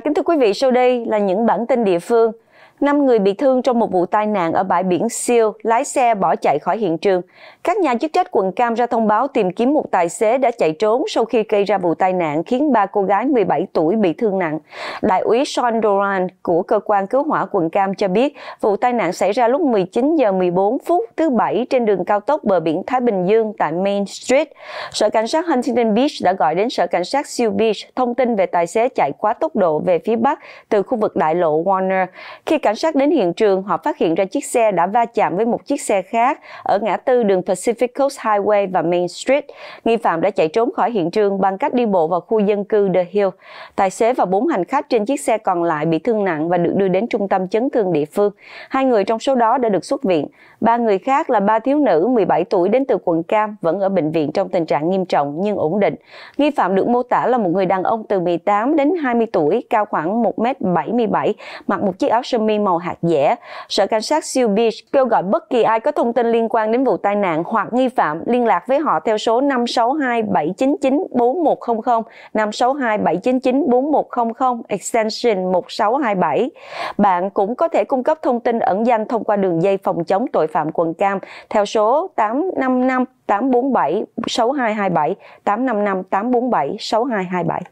kính thưa quý vị, sau đây là những bản tin địa phương 5 người bị thương trong một vụ tai nạn ở bãi biển Siêu, lái xe bỏ chạy khỏi hiện trường. Các nhà chức trách quận Cam ra thông báo tìm kiếm một tài xế đã chạy trốn sau khi gây ra vụ tai nạn khiến ba cô gái 17 tuổi bị thương nặng. Đại úy Sean Doran của cơ quan cứu hỏa quận Cam cho biết vụ tai nạn xảy ra lúc 19 giờ 14 phút thứ Bảy trên đường cao tốc bờ biển Thái Bình Dương tại Main Street. Sở cảnh sát Huntington Beach đã gọi đến sở cảnh sát Seal Beach thông tin về tài xế chạy quá tốc độ về phía Bắc từ khu vực đại lộ Warner. Khi cảnh sát đến hiện trường, họ phát hiện ra chiếc xe đã va chạm với một chiếc xe khác ở ngã tư đường Pacific Coast Highway và Main Street. Nghi phạm đã chạy trốn khỏi hiện trường bằng cách đi bộ vào khu dân cư The Hill. Tài xế và bốn hành khách trên chiếc xe còn lại bị thương nặng và được đưa đến trung tâm chấn thương địa phương. Hai người trong số đó đã được xuất viện. Ba người khác là ba thiếu nữ 17 tuổi đến từ quận Cam vẫn ở bệnh viện trong tình trạng nghiêm trọng nhưng ổn định. Nghi phạm được mô tả là một người đàn ông từ 18 đến 20 tuổi, cao khoảng 1m77, mặc một chiếc áo sơ mi màu hạt dẻ. Sở Cảnh sát Seal Beach kêu gọi bất kỳ ai có thông tin liên quan đến vụ tai nạn hoặc nghi phạm liên lạc với họ theo số 562 799 4100, 562 799 4100, extension 1627. Bạn cũng có thể cung cấp thông tin ẩn danh thông qua đường dây phòng chống tội phạm quận Cam theo số 855 847 6227, 855 847 6227.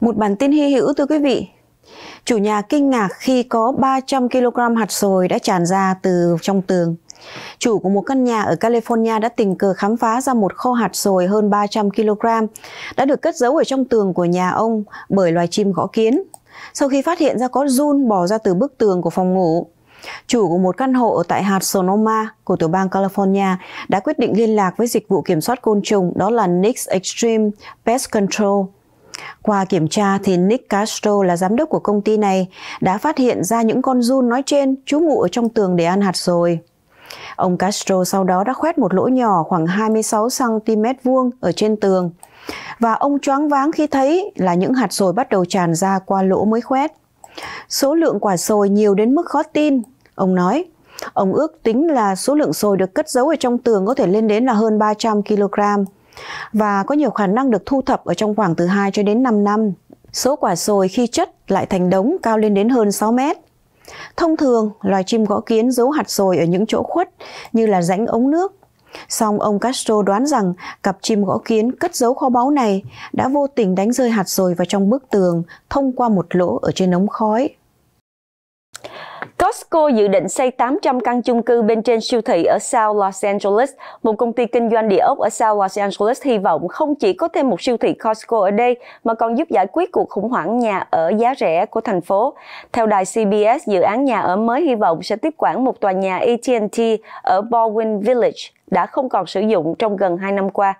Một bản tin hy hữu thưa quý vị, Chủ nhà kinh ngạc khi có 300 kg hạt sồi đã tràn ra từ trong tường. Chủ của một căn nhà ở California đã tình cờ khám phá ra một kho hạt sồi hơn 300 kg đã được cất giấu ở trong tường của nhà ông bởi loài chim gõ kiến. Sau khi phát hiện ra có run bò ra từ bức tường của phòng ngủ, chủ của một căn hộ ở tại hạt Sonoma của tiểu bang California đã quyết định liên lạc với dịch vụ kiểm soát côn trùng đó là Nix Extreme Pest Control qua kiểm tra thì Nick Castro là giám đốc của công ty này đã phát hiện ra những con run nói trên trú ngụ ở trong tường để ăn hạt rồi. Ông Castro sau đó đã khoét một lỗ nhỏ khoảng 26 cm vuông ở trên tường và ông choáng váng khi thấy là những hạt sồi bắt đầu tràn ra qua lỗ mới khoét. Số lượng quả sồi nhiều đến mức khó tin, ông nói. Ông ước tính là số lượng sồi được cất giấu ở trong tường có thể lên đến là hơn 300 kg và có nhiều khả năng được thu thập ở trong khoảng từ 2 cho đến 5 năm. Số quả sồi khi chất lại thành đống cao lên đến hơn 6 mét. Thông thường, loài chim gõ kiến giấu hạt sồi ở những chỗ khuất như là rãnh ống nước. Song ông Castro đoán rằng cặp chim gõ kiến cất giấu kho báu này đã vô tình đánh rơi hạt sồi vào trong bức tường thông qua một lỗ ở trên ống khói. Costco dự định xây 800 căn chung cư bên trên siêu thị ở South Los Angeles. Một công ty kinh doanh địa ốc ở South Los Angeles hy vọng không chỉ có thêm một siêu thị Costco ở đây mà còn giúp giải quyết cuộc khủng hoảng nhà ở giá rẻ của thành phố. Theo đài CBS, dự án nhà ở mới hy vọng sẽ tiếp quản một tòa nhà AT&T ở Baldwin Village đã không còn sử dụng trong gần 2 năm qua.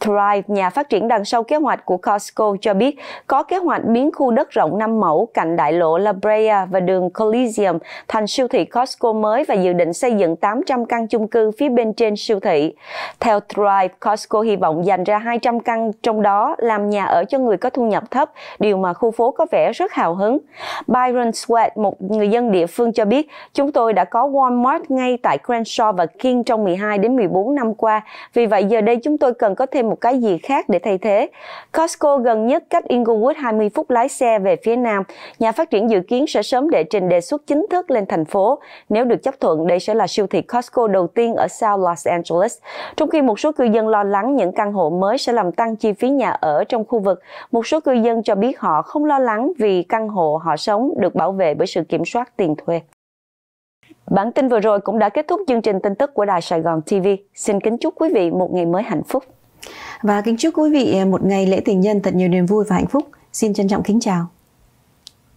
Thrive, nhà phát triển đằng sau kế hoạch của Costco cho biết có kế hoạch biến khu đất rộng 5 mẫu cạnh đại lộ La Brea và đường Coliseum thành siêu thị Costco mới và dự định xây dựng 800 căn chung cư phía bên trên siêu thị. Theo Thrive, Costco hy vọng dành ra 200 căn trong đó làm nhà ở cho người có thu nhập thấp, điều mà khu phố có vẻ rất hào hứng. Byron Sweat, một người dân địa phương cho biết, chúng tôi đã có Walmart ngay tại Crenshaw và King trong 12 đến 14 năm qua, vì vậy giờ đây chúng tôi cần có thêm thêm một cái gì khác để thay thế. Costco gần nhất cách Inglewood 20 phút lái xe về phía nam. Nhà phát triển dự kiến sẽ sớm đệ trình đề xuất chính thức lên thành phố. Nếu được chấp thuận, đây sẽ là siêu thị Costco đầu tiên ở South Los Angeles. Trong khi một số cư dân lo lắng những căn hộ mới sẽ làm tăng chi phí nhà ở trong khu vực, một số cư dân cho biết họ không lo lắng vì căn hộ họ sống được bảo vệ bởi sự kiểm soát tiền thuê. Bản tin vừa rồi cũng đã kết thúc chương trình tin tức của Đài Sài Gòn TV. Xin kính chúc quý vị một ngày mới hạnh phúc. Và kính chúc quý vị một ngày lễ tình nhân thật nhiều niềm vui và hạnh phúc. Xin trân trọng kính chào.